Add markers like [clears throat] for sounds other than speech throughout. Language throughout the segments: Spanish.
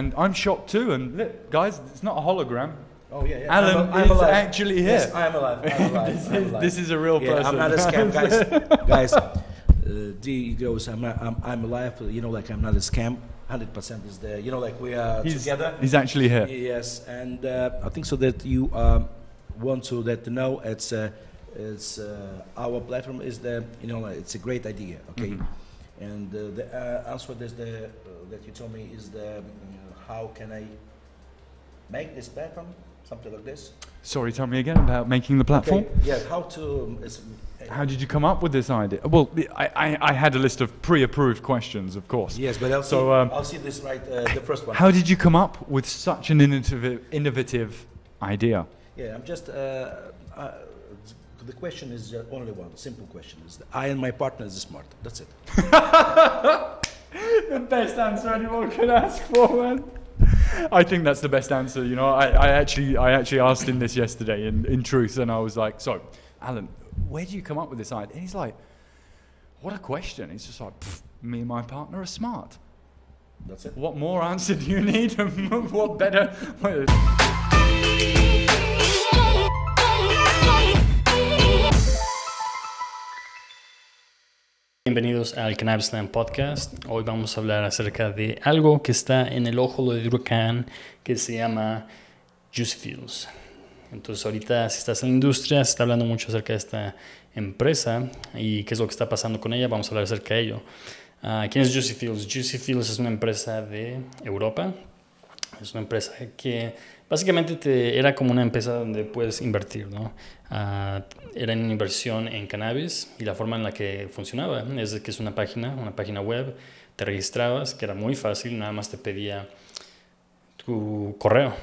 And I'm shocked too. And look, guys, it's not a hologram. Oh yeah, yeah. Alan I'm, I'm is alive. actually here. Yes, I am alive. I'm [laughs] alive. this, I'm alive. Is, this is a real yeah, person. I'm not a scam, guys. [laughs] guys, uh, D goes. I'm, not, I'm I'm alive. You know, like I'm not a scam. Hundred percent is there. You know, like we are he's, together. He's actually here. Yes, and uh, I think so that you um, want to let know it's uh, it's uh, our platform is the you know like, it's a great idea. Okay, mm-hmm. and uh, the uh, answer is the that you told me is the how can I make this better? Something like this. Sorry, tell me again about making the platform. Okay. Yeah, how to. Eh. how did you come up with this idea? Well, I, I, I had a list of pre-approved questions, of course. Yes, but I'll, so, see, um, I'll see this right, uh, the first one. How did you come up with such an innovative, innovative idea? Yeah, I'm just. Uh, uh the question is only one simple question: Is I and my partner is smart. That's it. [laughs] [laughs] the best answer anyone could ask for, man. I think that's the best answer. You know, I, I actually I actually asked him this yesterday in, in truth, and I was like, so, Alan, where do you come up with this idea? And he's like, what a question. He's just like, me and my partner are smart. That's it. What more answer do you need? [laughs] what better? [laughs] Bienvenidos al Cannabis Land Podcast. Hoy vamos a hablar acerca de algo que está en el ojo de huracán que se llama Juicy Fields. Entonces ahorita si estás en la industria se está hablando mucho acerca de esta empresa y qué es lo que está pasando con ella. Vamos a hablar acerca de ello. Ah, ¿Quién es Juicy Fields? Juicy Fields es una empresa de Europa es una empresa que básicamente te, era como una empresa donde puedes invertir, ¿no? Ah, era una inversión en cannabis y la forma en la que funcionaba es que es una página, una página web, te registrabas, que era muy fácil, nada más te pedía tu correo.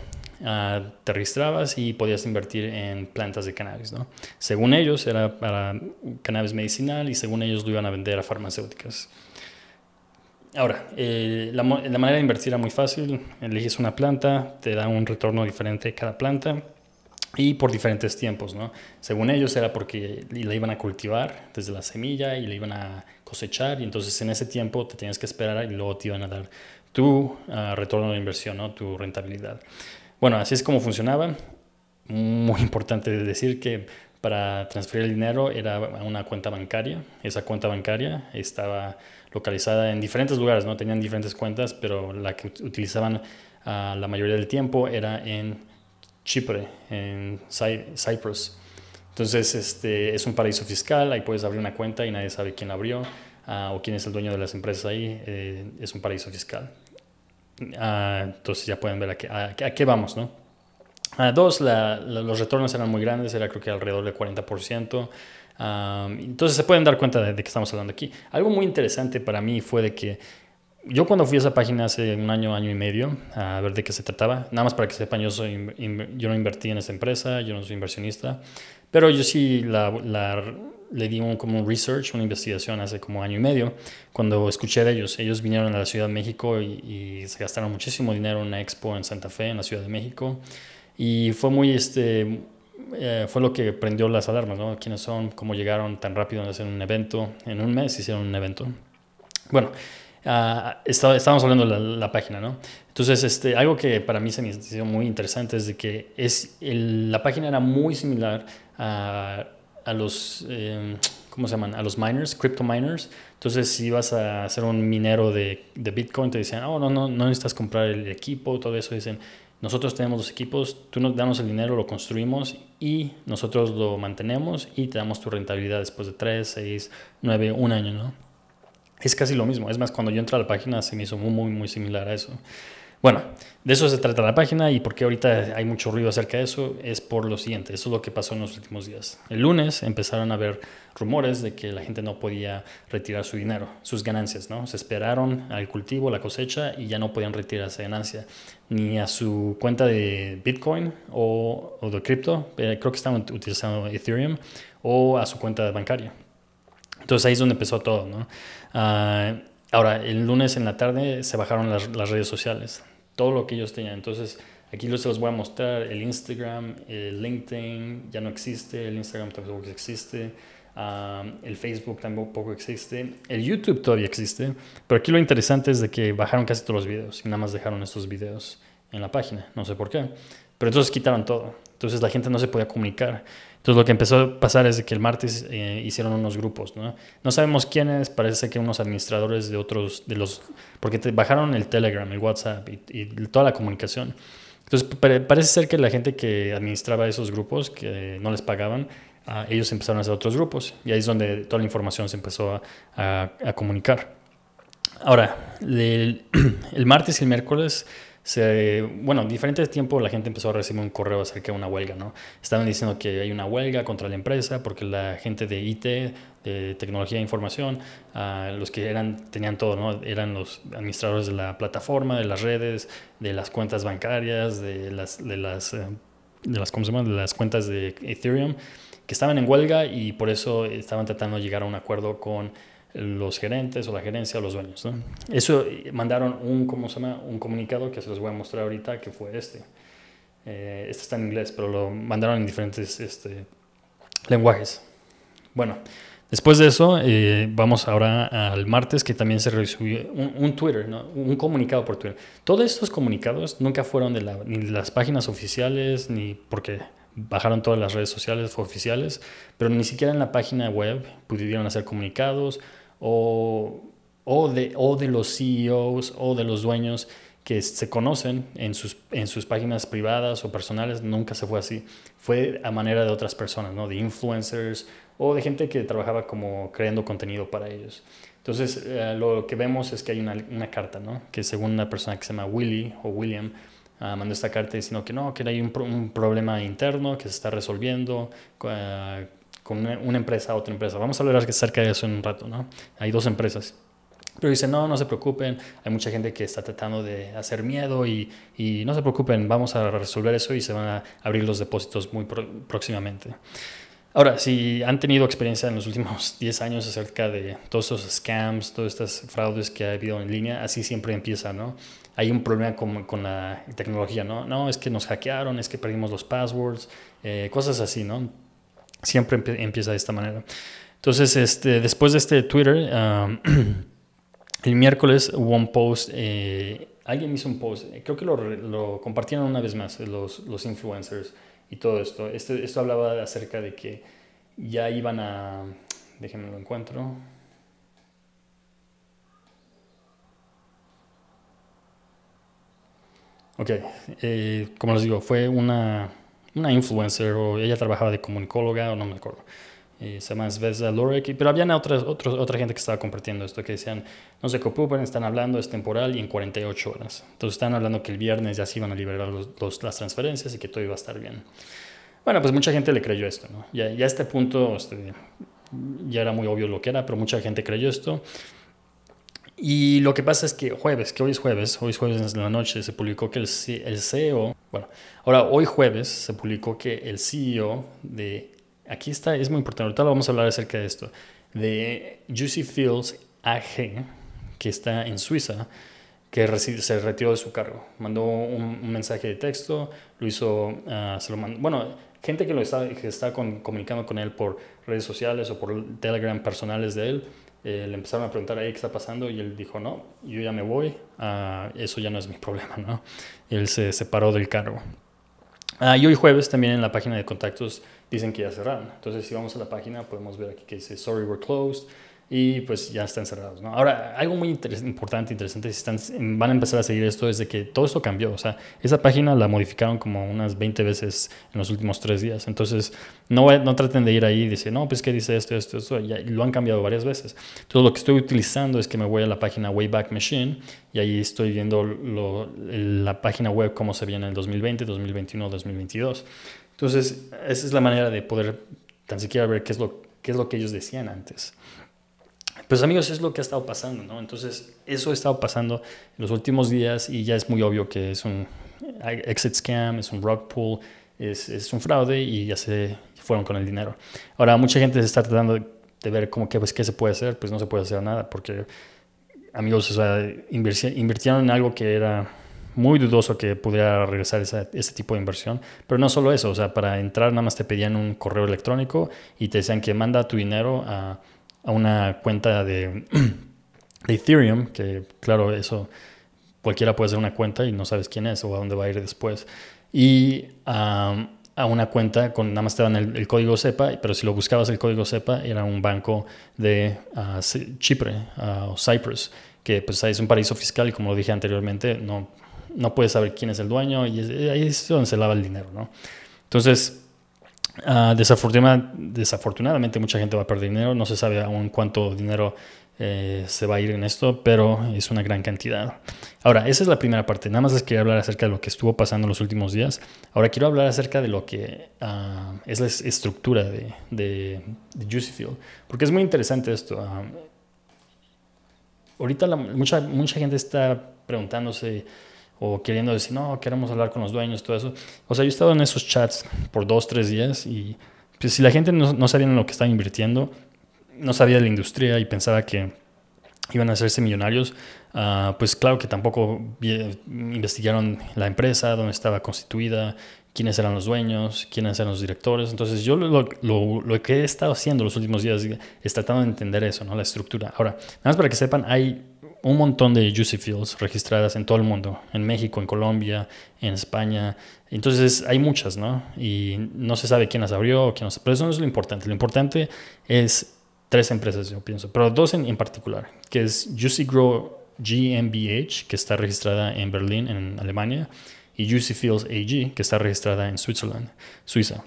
Ah, te registrabas y podías invertir en plantas de cannabis, ¿no? Según ellos era para cannabis medicinal y según ellos lo iban a vender a farmacéuticas. Ahora, la, manera de invertir era muy fácil. Eliges una planta, te da un retorno diferente cada planta y por diferentes tiempos, ¿no? Según ellos era porque la iban a cultivar desde la semilla y la iban a cosechar y entonces en ese tiempo te tenías que esperar y luego te iban a dar tu ah, retorno de inversión, ¿no? Tu rentabilidad. Bueno, así es como funcionaba. Muy importante decir que para transferir el dinero era una cuenta bancaria. Esa cuenta bancaria estaba localizada en diferentes lugares, ¿no? Tenían diferentes cuentas, pero la que utilizaban ah, la mayoría del tiempo era en Chipre, en Cyprus. Entonces, este, es un paraíso fiscal, ahí puedes abrir una cuenta y nadie sabe quién la abrió ah, o quién es el dueño de las empresas ahí, eh, es un paraíso fiscal. Ah, entonces ya pueden ver a qué, a, qué vamos, ¿no? dos, los retornos eran muy grandes, era creo que alrededor del 40% entonces se pueden dar cuenta de, que estamos hablando aquí. Algo muy interesante para mí fue de que yo cuando fui a esa página hace un año, año y medio, a ver de qué se trataba, nada más para que sepan, yo, yo no invertí en esa empresa, yo no soy inversionista, pero yo sí la, le di un, como un research, una investigación hace como año y medio, cuando escuché de ellos. Ellos vinieron a la Ciudad de México y, y, se gastaron muchísimo dinero en una expo en Santa Fe, en la Ciudad de México. Y fue muy, este, eh, fue lo que prendió las alarmas, ¿no? ¿Quiénes son? ¿Cómo llegaron tan rápido a hacer un evento? En un mes hicieron un evento. Bueno, ah, estábamos hablando de la, página, ¿no? Entonces, este, algo que para mí se me hizo muy interesante es de que es la página era muy similar a, los, em, ¿cómo se llaman? A los miners, crypto miners. Entonces, si vas a ser un minero de, de Bitcoin, te dicen, oh, no, no, no necesitas comprar el equipo, todo eso. Dicen, nosotros tenemos los equipos, tú nos damos el dinero, lo construimos y nosotros lo mantenemos y te damos tu rentabilidad después de 3, 6, 9, un año, ¿no? Es casi lo mismo. Es más, cuando yo entré a la página se me hizo muy, muy, muy similar a eso. Bueno, de eso se trata la página y porque ahorita hay mucho ruido acerca de eso es por lo siguiente, eso es lo que pasó en los últimos días. El lunes empezaron a haber rumores de que la gente no podía retirar su dinero, sus ganancias, ¿no? Se esperaron al cultivo, la cosecha y ya no podían retirar esa ganancia ni a su cuenta de Bitcoin o, de cripto, eh, creo que estaban utilizando Ethereum, o a su cuenta bancaria. Entonces ahí es donde empezó todo, ¿no? Ah, ahora, el lunes en la tarde se bajaron las redes sociales todo lo que ellos tenían. Entonces, aquí se los voy a mostrar, el Instagram, el LinkedIn ya no existe, el Instagram tampoco existe, el Facebook tampoco existe, el YouTube todavía existe, pero aquí lo interesante es de que bajaron casi todos los videos y nada más dejaron estos videos en la página, no sé por qué, pero entonces quitaron todo, entonces la gente no se podía comunicar. Entonces lo que empezó a pasar es que el martes eh, hicieron unos grupos, ¿no? sabemos quiénes, parece que unos administradores de otros, de los, porque bajaron el Telegram, el WhatsApp y, toda la comunicación. Entonces parece ser que la gente que administraba esos grupos, que no les pagaban, ah, ellos empezaron a hacer otros grupos y ahí es donde toda la información se empezó a, comunicar. Ahora, [clears throat] el martes y el miércoles se, bueno, en diferentes tiempos la gente empezó a recibir un correo acerca de una huelga, ¿no? Estaban diciendo que hay una huelga contra la empresa porque la gente de IT, de tecnología de información, ah, los que eran, tenían todo, ¿no? Eran los administradores de la plataforma, de las redes, de las cuentas bancarias, de las, de las, eh, las, De las cuentas de Ethereum, que estaban en huelga y por eso estaban tratando de llegar a un acuerdo con los gerentes o la gerencia o los dueños. Eso eh, mandaron un, ¿cómo se llama? un comunicado que se los voy a mostrar ahorita, que fue este. Eh, este está en inglés, pero lo mandaron en diferentes este, lenguajes. Bueno, después de eso, eh, vamos ahora al martes, que también se recibió un, Twitter, un comunicado por Twitter. Todos estos comunicados nunca fueron de ni de las páginas oficiales, ni porque bajaron todas las redes sociales oficiales, pero ni siquiera en la página web pudieron hacer comunicados o, o, de, o de los CEOs o de los dueños que se conocen en sus, en sus páginas privadas o personales, nunca se fue así. Fue a manera de otras personas, ¿no? De influencers o de gente que trabajaba como creando contenido para ellos. Entonces, eh, lo que vemos es que hay una, una, carta, ¿no? Que según una persona que se llama Willy o William, ah, mandó esta carta diciendo que no, que hay un, problema interno que se está resolviendo, uh, una, empresa a otra empresa. Vamos a hablar acerca de eso en un rato, ¿no? Hay dos empresas. Pero dice no, no se preocupen, hay mucha gente que está tratando de hacer miedo y, no se preocupen, vamos a resolver eso y se van a abrir los depósitos muy próximamente. Ahora, si han tenido experiencia en los últimos 10 [laughs] años acerca de todos esos scams, todos estas fraudes que ha habido en línea, así siempre empieza, ¿no? Hay un problema con, con la tecnología, ¿no? No, es que nos hackearon, es que perdimos los passwords, eh, cosas así, ¿no? Siempre empieza de esta manera. Entonces, este, después de este Twitter, [clears throat] el miércoles hubo un post, eh, alguien hizo un post, creo que lo, compartieron una vez más los, influencers y todo esto. Este, esto hablaba acerca de que ya iban a, déjenme lo encuentro. Ok, eh, como les digo, fue una, una influencer o ella trabajaba de comunicóloga o no me acuerdo. se llama Svesa Lorek, pero había otras, otros, otra gente que estaba compartiendo esto, que decían, no se preocupen, están hablando, es temporal y en 48 horas. Entonces están hablando que el viernes ya se iban a liberar los, las transferencias y que todo iba a estar bien. Bueno, pues mucha gente le creyó esto, ¿no? Ya, a este punto este, ya era muy obvio lo que era, pero mucha gente creyó esto. Y lo que pasa es que jueves, que hoy es jueves, hoy es jueves en la noche, se publicó que el, el CEO bueno, ahora hoy jueves se publicó que el CEO de, aquí está, es muy importante, ahorita vamos a hablar acerca de esto, de Juicy Fields AG, que está en Suiza, que se retiró de su cargo. Mandó un, mensaje de texto, lo hizo, ah, se lo mandó, bueno, gente que lo está, que está comunicando con él por redes sociales o por Telegram personales de él, eh, le empezaron a preguntar, ¿qué está pasando? Y él dijo, no, yo ya me voy, ah, eso ya no es mi problema, ¿no? él se separó del cargo. Ah, y hoy jueves también en la página de contactos dicen que ya cerraron. Entonces, si vamos a la página, podemos ver aquí que dice, sorry, we're closed y pues ya están cerrados. Ahora, algo muy importante, interesante, si van a empezar a seguir esto, es que todo esto cambió. O sea, esa página la modificaron como unas 20 veces en los últimos tres días. Entonces, no, no traten de ir ahí y decir, no, pues qué dice esto, esto, esto. Ya, lo han cambiado varias veces. Entonces, lo que estoy utilizando es que me voy a la página Wayback Machine y ahí estoy viendo la página web cómo se viene en el 2020, 2021, 2022. Entonces, esa es la manera de poder tan siquiera ver qué es lo, qué es lo que ellos decían antes. Pues amigos, es lo que ha estado pasando, ¿no? Entonces, eso ha estado pasando en los últimos días y ya es muy obvio que es un exit scam, es un rock pool, es, un fraude y ya se fueron con el dinero. Ahora, mucha gente se está tratando de ver cómo que, pues, qué se puede hacer, pues no se puede hacer nada porque, amigos, o sea, invirtieron en algo que era muy dudoso que pudiera regresar ese tipo de inversión. Pero no solo eso, o sea, para entrar nada más te pedían un correo electrónico y te decían que manda tu dinero a a una cuenta [clears throat] de, Ethereum, que claro, eso cualquiera puede hacer una cuenta y no sabes quién es o a dónde va a ir después. Y a una cuenta con nada más te dan el, código SEPA, pero si lo buscabas el código SEPA era un banco de ah, Chipre ah, o Cyprus, que pues ahí es un paraíso fiscal y como lo dije anteriormente, no, no puedes saber quién es el dueño y ahí es donde se lava el dinero, ¿no? Entonces, Ah, desafortunadamente mucha gente va a perder dinero, no se sabe aún cuánto dinero eh, se va a ir en esto, pero es una gran cantidad. Ahora, esa es la primera parte, nada más les quería hablar acerca de lo que estuvo pasando en los últimos días. Ahora quiero hablar acerca de lo que ah, es la estructura de, de, Juicyfield, porque es muy interesante esto. Ah, ahorita mucha, mucha gente está preguntándose o queriendo decir, no, queremos hablar con los dueños, todo eso. O sea, yo he estado en esos chats por dos, tres días y pues, si la gente no, no sabía en lo que estaba invirtiendo, no sabía de la industria y pensaba que iban a hacerse millonarios, ah, pues claro que tampoco investigaron la empresa, dónde estaba constituida, quiénes eran los dueños, quiénes eran los directores. Entonces yo lo, lo, lo que he estado haciendo los últimos días es tratando de entender eso, ¿no? la estructura. Ahora, nada más para que sepan, hay un montón de Juicy Fields registradas en todo el mundo, en México, en Colombia, en España. Entonces hay muchas, ¿no? Y no se sabe quién las abrió o quién las... Pero eso no es lo importante. Lo importante es tres empresas, yo pienso, pero dos en, en particular, que es Juicy Grow GmbH, que está registrada en Berlín, en Alemania, y Juicy Fields AG, que está registrada en Switzerland, Suiza.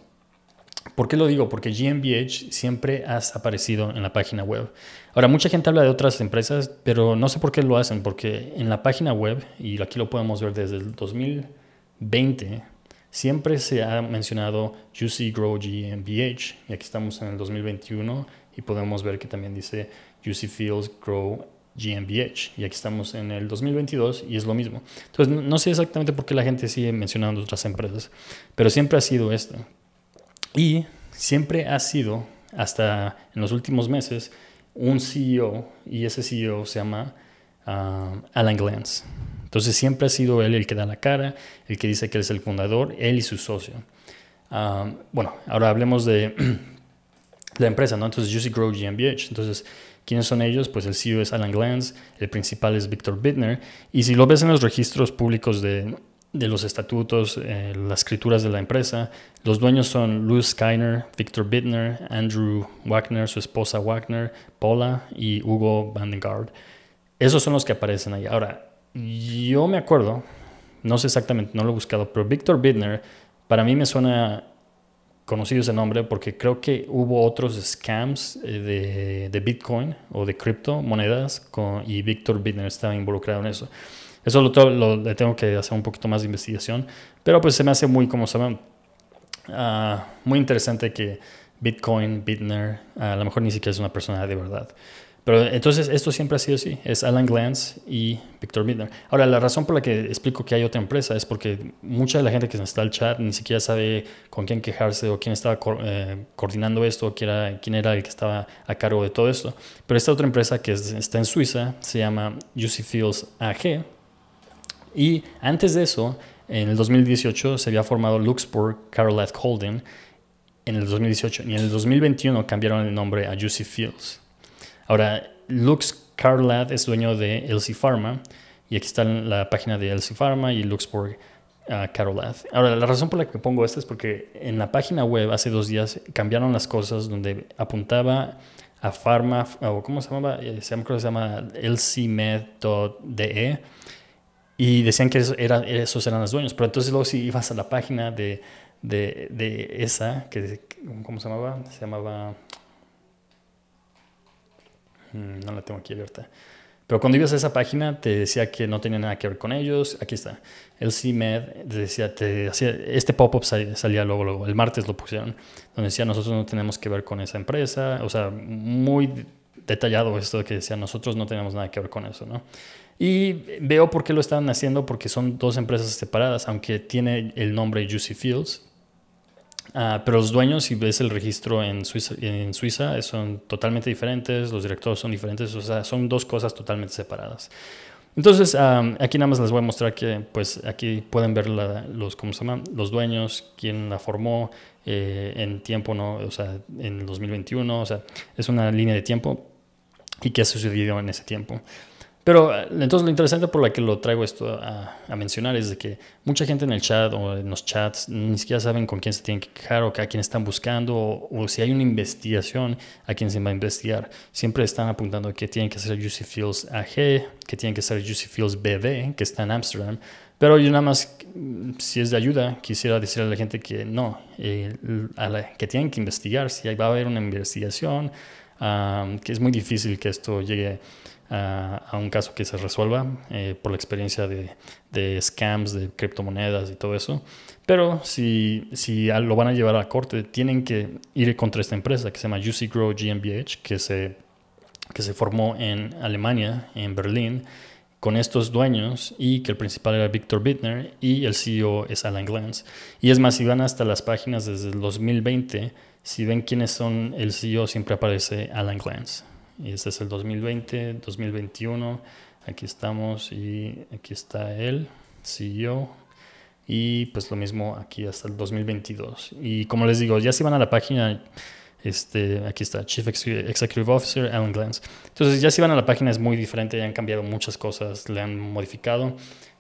¿Por qué lo digo? Porque GmbH siempre ha aparecido en la página web. Ahora, mucha gente habla de otras empresas, pero no sé por qué lo hacen, porque en la página web, y aquí lo podemos ver desde el 2020, siempre se ha mencionado Juicy Grow GmbH, y aquí estamos en el 2021 y podemos ver que también dice Juicy Fields Grow GmbH. Y aquí estamos en el 2022 y es lo mismo. Entonces, no sé exactamente por qué la gente sigue mencionando otras empresas, pero siempre ha sido esto. Y siempre ha sido, hasta en los últimos meses, un CEO, y ese CEO se llama ah, Alan Glantz. Entonces siempre ha sido él el que da la cara, el que dice que él es el fundador, él y su socio. Ah, bueno, ahora hablemos de [clears throat] la empresa, ¿no? Entonces, Juicy Grow GmbH. Entonces, ¿quiénes son ellos? Pues el CEO es Alan Glantz, el principal es Víctor Bittner. Y si lo ves en los registros públicos de de los estatutos, eh, las escrituras de la empresa. Los dueños son Louis Skiner, Victor Bittner, Andrew Wagner, su esposa Wagner, Paula y Hugo Vandengaard. Esos son los que aparecen ahí. Ahora, yo me acuerdo, no sé exactamente, no lo he buscado, pero Victor Bittner para mí me suena conocido ese nombre porque creo que hubo otros scams eh, de, de Bitcoin o de criptomonedas y Victor Bittner estaba involucrado en eso. Eso lo, lo, tengo que hacer un poquito más de investigación, pero pues se me hace muy, como saben, ah, muy interesante que Bitcoin, Bitner, a lo mejor ni siquiera es una persona de verdad. Pero entonces esto siempre ha sido así, es Alan Glantz y Victor Bitner Ahora, la razón por la que explico que hay otra empresa es porque mucha de la gente que está en el chat ni siquiera sabe con quién quejarse o quién estaba eh, coordinando esto, o quién era, quién era el que estaba a cargo de todo esto. Pero esta otra empresa que está en Suiza se llama UC Fields AG, y antes de eso, en el 2018 se había formado Luxburg Carolath Holding en el 2018 y en el 2021 cambiaron el nombre a Juicy Fields. Ahora, Lux Carolath es dueño de LC Pharma y aquí está la página de LC Pharma y Luxburg ah, Carolath. Ahora, la razón por la que pongo esto es porque en la página web hace dos días cambiaron las cosas donde apuntaba a Pharma, o ¿cómo se llamaba? Eh, se llama, creo se llama lcmed.de y decían que era, esos eran los dueños. Pero entonces luego si ibas a la página de, esa, que, ¿cómo se llamaba? Se llamaba... Mm, no la tengo aquí abierta. Pero cuando ibas a esa página te decía que no tenía nada que ver con ellos. Aquí está. El CMED te decía, te hacía, este pop-up salía, salía luego, luego, el martes lo pusieron, donde decía nosotros no tenemos que ver con esa empresa. O sea, muy detallado esto que decía, nosotros no tenemos nada que ver con eso, ¿no? Y veo por qué lo están haciendo, porque son dos empresas separadas, aunque tiene el nombre Juicy Fields. Ah, pero los dueños, si ves el registro en Suiza, en Suiza, son totalmente diferentes, los directores son diferentes, o sea, son dos cosas totalmente separadas. Entonces, aquí nada más les voy a mostrar que, pues, aquí pueden ver los, ¿cómo se llama? los dueños, quién la formó eh, en tiempo, ¿no? O sea, en 2021, o sea, es una línea de tiempo, y qué ha sucedido en ese tiempo. Pero eh, entonces lo interesante por la que lo traigo esto a, mencionar es de que mucha gente en el chat o en los chats ni siquiera saben con quién se tienen que quejar o a quién están buscando o, si hay una investigación a quién se va a investigar. Siempre están apuntando que tienen que ser UC Fields AG, que tienen que ser UC Fields BB, que está en Amsterdam. Pero yo nada más, mm, si es de ayuda, quisiera decirle a la gente que no, eh, que tienen que investigar, si va a haber una investigación, que es muy difícil que esto llegue a, un caso que se resuelva eh, por la experiencia de, scams, de criptomonedas y todo eso. Pero si, si lo van a llevar a la corte, tienen que ir contra esta empresa que se llama UC Grow GmbH, que se, que se formó en Alemania, en Berlín, con estos dueños y que el principal era Victor Bittner y el CEO es Alan Glantz. Y es más, si van hasta las páginas desde el 2020, si ven quiénes son el CEO, siempre aparece Alan Glance. Y este es el 2020, 2021. Aquí estamos y aquí está él, CEO. Y pues lo mismo aquí hasta el 2022. Y como les digo, ya si van a la página este, aquí está, Chief Executive Officer, Alan Glance. Entonces, ya si van a la página es muy diferente, ya han cambiado muchas cosas, le han modificado.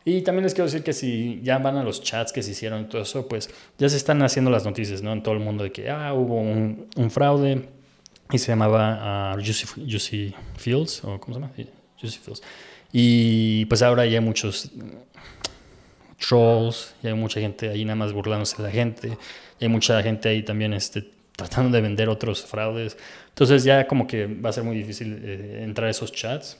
Y también les quiero decir que si ya van a los chats que se hicieron y todo eso, pues ya se están haciendo las noticias, ¿no? En todo el mundo de que, ah, hubo un, fraude y se llamaba a ah, Juicy, Fields, o ¿cómo se llama? Fields. Y pues ahora ya hay muchos trolls, ya hay mucha gente ahí nada más burlándose de la gente, hay mucha gente ahí también este, tratando de vender otros fraudes. Entonces ya como que va a ser muy difícil eh, entrar a esos chats.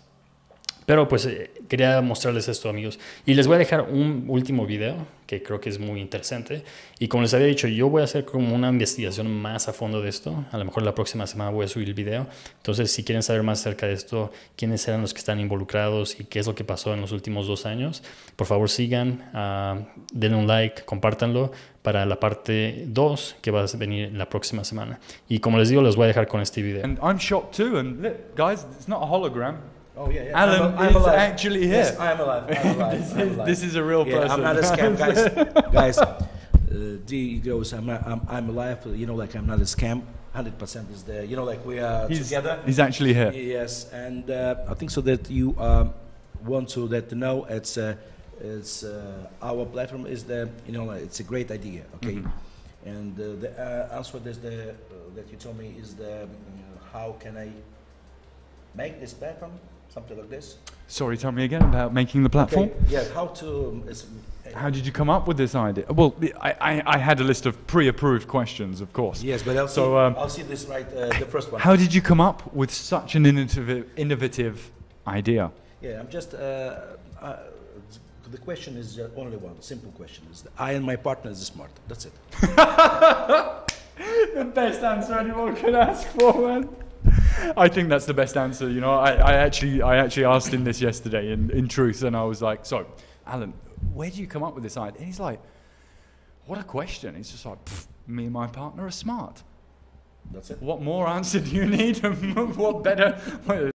Pero pues eh, quería mostrarles esto amigos. Y les voy a dejar un último video que creo que es muy interesante. Y como les había dicho, yo voy a hacer como una investigación más a fondo de esto. A lo mejor la próxima semana voy a subir el video. Entonces si quieren saber más acerca de esto, quiénes eran los que están involucrados y qué es lo que pasó en los últimos dos años, por favor sigan, ah, den un like, compártanlo para la parte 2 que va a venir la próxima semana. Y como les digo, les voy a dejar con este video. Oh yeah, yeah. Alan I'm, a, I'm actually here. Yes, I am alive. I'm [laughs] alive. this, I'm is, alive. this, is, a real yeah, person. I'm not a scam, guys. [laughs] guys, uh, D goes. I'm, not, I'm I'm alive. You know, like I'm not a scam. Hundred percent is there. You know, like we are he's, together. He's actually here. Yes, and uh, I think so that you um, want to let know it's uh, it's uh, our platform is the you know it's a great idea. Okay. Mm-hmm. And uh, the uh, answer that, the, that you told me is the mm, how can I make this platform something like this. Sorry, tell me again about making the platform. Okay. how to. Eh? how did you come up with this idea? Well, I, I, I had a list of pre-approved questions, of course. Yes, but I'll, so, see, um, I'll see this right, uh, the first one. How did you come up with such an innovative, innovative idea? Yeah, I'm just. Uh, uh the question is uh, only one simple question: is I and my partner is smart. That's it. [laughs] the best answer anyone can ask for, man. I think that's the best answer. You know, I, I actually I actually asked him this yesterday in, in truth, and I was like, so, Alan, where do you come up with this idea? And he's like, what a question. He's just like, me and my partner are smart. That's it. What more answer do you need? [laughs] what better?